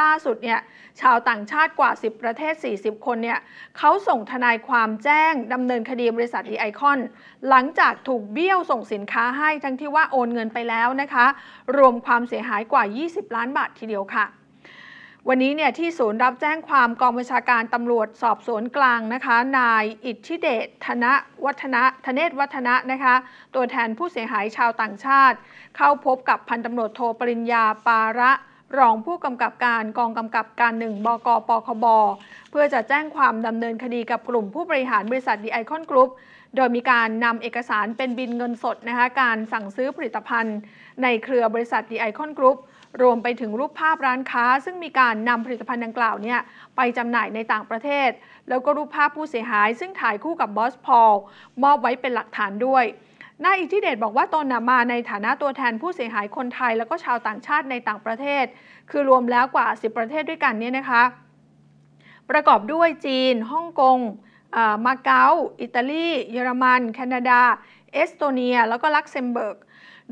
ล่าสุดเนี่ยชาวต่างชาติกว่า 10 ประเทศ 40 คนเนี่ยเขาส่งทนายความแจ้งดำเนินคดีบริษัทดีไอคอน หลังจากถูกเบี้ยวส่งสินค้าให้ ทั้งที่ว่าโอนเงินไปแล้วนะคะรวมความเสียหายกว่า 20 ล้านบาททีเดียวค่ะ วันนี้เนี่ยที่ศูนย์รับแจ้งความกองบัญชาการตำรวจสอบสวนกลางนะคะนายอิทธิเดชธนวัฒนะธเนศวัฒนะนะคะตัวแทนผู้เสียหายชาวต่างชาติ เข้าพบกับพันตำรวจโทรปริญญาปาระรองผู้กำกับการกองกำกับการหนึ่งบกปคบ เพื่อจะแจ้งความดำเนินคดีกับกลุ่มผู้บริหารบริษัทดีไอคอนกรุ๊ปโดยมีการนำเอกสารเป็นบินเงินสดนะคะการสั่งซื้อผลิตภัณฑ์ ในเครือบริษัทดีไอคอนกรุ๊ปรวมไปถึงรูปภาพร้านค้าซึ่งมีการนำผลิตภัณฑ์ดังกล่าวเนี่ย ไปจำหน่ายในต่างประเทศ แล้วก็รูปภาพผู้เสียหายซึ่งถ่ายคู่กับบอสพอลมอบไว้เป็นหลักฐานด้วยนายอิทธิเดชบอกว่าตนมาในฐานะตัวแทนผู้เสียหายคนไทยแล้วก็ชาวต่างชาติในต่างประเทศ คือรวมแล้วกว่า 10 ประเทศด้วยกันเนี่ยนะคะประกอบด้วยจีนฮ่องกง มาเก๊าอิตาลี เยอรมัน แคนาดา เอสโตเนีย แล้วก็ลักเซมเบิร์ก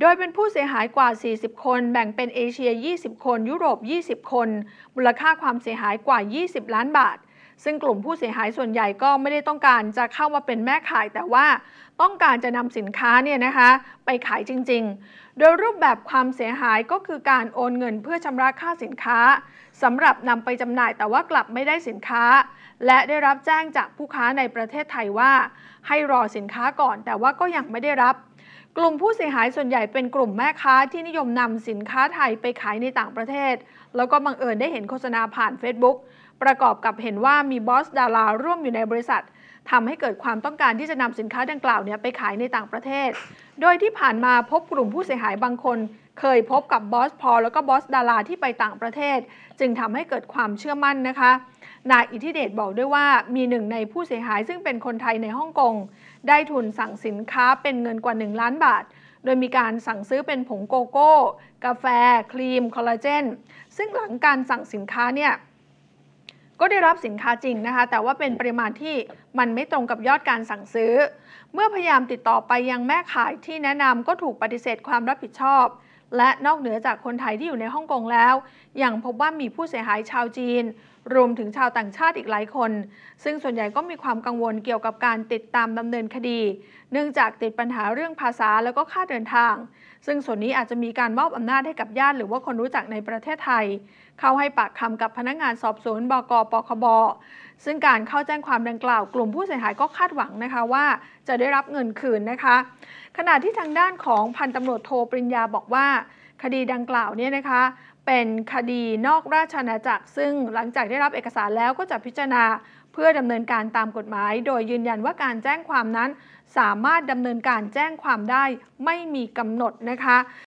โดยเป็นผู้เสียหายกว่า 40 คน แบ่งเป็นเอเชีย 20 คน ยุโรป 20 คน มูลค่าความเสียหายกว่า 20 ล้านบาทซึ่งกลุ่มผู้เสียหายส่วนใหญ่ก็ไม่ได้ต้องการจะเข้ามาเป็นแม่ขายแต่ว่าต้องการจะนำสินค้าเนี่ยนะคะไปขายจริง ๆ โดยรูปแบบความเสียหายก็คือการโอนเงินเพื่อชำระค่าสินค้าสำหรับนำไปจำหน่ายแต่ว่ากลับไม่ได้สินค้า และได้รับแจ้งจากผู้ค้าในประเทศไทยว่า ให้รอสินค้าก่อนแต่ว่าก็ยังไม่ได้รับ กลุ่มผู้เสียหายส่วนใหญ่เป็นกลุ่มแม่ค้าที่นิยมนำสินค้าไทยไปขายในต่างประเทศ แล้วก็บังเอิญได้เห็นโฆษณาผ่าน Facebook ประกอบกับเห็นว่ามีบอสดาราร่วมอยู่ในบริษัททำให้เกิดความต้องการที่จะนำสินค้าดังกล่าวเนี่ยไปขายในต่างประเทศ โดยที่ผ่านมาพบกลุ่มผู้เสียหายบางคน เคยพบกับบอสพอแล้วก็บอสดาราที่ไปต่างประเทศ จึงทำให้เกิดความเชื่อมั่นนะคะนายอิทธิเดชบอกด้วยว่ามีหนึ่งในผู้เสียหายซึ่งเป็นคนไทยในฮ่องกง ได้ทุนสั่งสินค้าเป็นเงินกว่า 1 ล้านบาท โดยมีการสั่งซื้อเป็นผงโกโก้ กาแฟครีมคอลลาเจนซึ่งหลังการสั่งสินค้าเนี่ยก็ได้รับสินค้าจริงนะคะ แต่ว่าเป็นปริมาณที่มันไม่ตรงกับยอดการสั่งซื้อ เมื่อพยายามติดต่อไปยังแม่ขายที่แนะนำก็ถูกปฏิเสธความรับผิดชอบ และนอกเหนือจากคนไทยที่อยู่ในฮ่องกงแล้ว ยังพบว่ามีผู้เสียหายชาวจีนรวมถึงชาวต่างชาติอีกหลายคน ซึ่งส่วนใหญ่ก็มีความกังวลเกี่ยวกับการติดตามดำเนินคดี เนื่องจากติดปัญหาเรื่องภาษาแล้วก็ค่าเดินทาง ซึ่งส่วนนี้อาจจะมีการมอบอำนาจให้กับญาติ หรือว่าคนรู้จักในประเทศไทย เข้าให้ปากคำกับพนักงานสอบสวนบกปคบ ซึ่งการเข้าแจ้งความดังกล่าว กลุ่มผู้เสียหายก็คาดหวังนะคะว่า จะได้รับเงินคืนนะคะ ขณะที่ทางด้านของพันตำรวจโทปริญญาบอกว่า คดีดังกล่าวเนี่ยนะคะเป็นคดีนอกราชอาณาจักร ซึ่งหลังจากได้รับเอกสารแล้วก็จะพิจารณา เพื่อดำเนินการตามกฎหมาย โดยยืนยันว่าการแจ้งความนั้น สามารถดำเนินการแจ้งความได้ไม่มีกำหนดนะคะ